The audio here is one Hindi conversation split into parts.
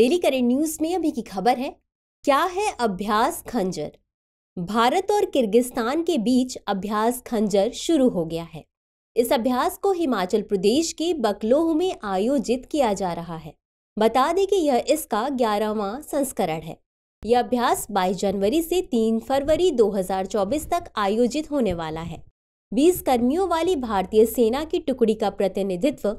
डेली करेंट न्यूज में अभी की खबर है क्या है अभ्यास खंजर भारत और किर्गिस्तान के बीच अभ्यास खंजर शुरू हो गया है इस अभ्यास को हिमाचल प्रदेश के बकलोह में आयोजित किया जा रहा है बता दें कि यह इसका ग्यारहवा संस्करण है यह अभ्यास 22 जनवरी से 3 फरवरी 2024 तक आयोजित होने वाला है 20 कर्मियों वाली भारतीय सेना की टुकड़ी का प्रतिनिधित्व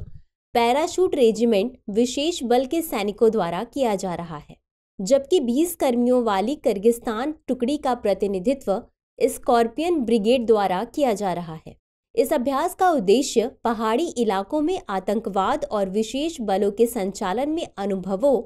पैराशूट रेजिमेंट विशेष बल के सैनिकों द्वारा किया जा रहा है जबकि 20 कर्मियों वाली किर्गिस्तान टुकड़ी का प्रतिनिधित्व स्कॉर्पियन ब्रिगेड द्वारा किया जा रहा है इस अभ्यास का उद्देश्य पहाड़ी इलाकों में आतंकवाद और विशेष बलों के संचालन में अनुभवों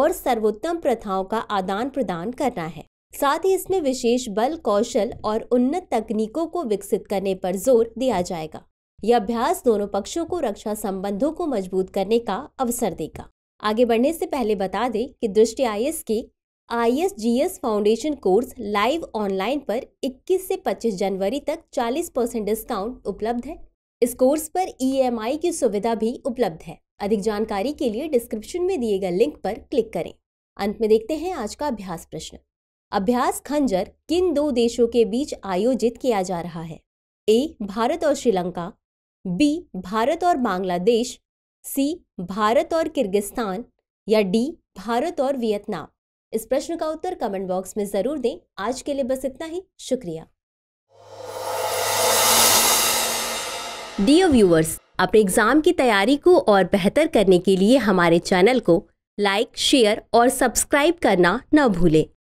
और सर्वोत्तम प्रथाओं का आदान प्रदान करना है साथ ही इसमें विशेष बल कौशल और उन्नत तकनीकों को विकसित करने पर जोर दिया जाएगा यह अभ्यास दोनों पक्षों को रक्षा संबंधों को मजबूत करने का अवसर देगा आगे बढ़ने से पहले बता दें कि दृष्टि आई के I S foundation course live online पर 21 से 25 जनवरी तक 40 परसेंट डिस्काउंट उपलब्ध है इस कोर्स पर ई की सुविधा भी उपलब्ध है अधिक जानकारी के लिए डिस्क्रिप्शन में दिए गए लिंक पर क्लिक करें अंत में देखते हैं आज का अभ्यास प्रश्न अभ्यास खंजर किन दो देशों के बीच आयोजित किया जा रहा है ए भारत और श्रीलंका बी भारत और बांग्लादेश सी भारत और किर्गिस्तान या डी भारत और वियतनाम इस प्रश्न का उत्तर कमेंट बॉक्स में जरूर दें आज के लिए बस इतना ही शुक्रिया डियर व्यूअर्स अपने एग्जाम की तैयारी को और बेहतर करने के लिए हमारे चैनल को लाइक शेयर और सब्सक्राइब करना न भूलें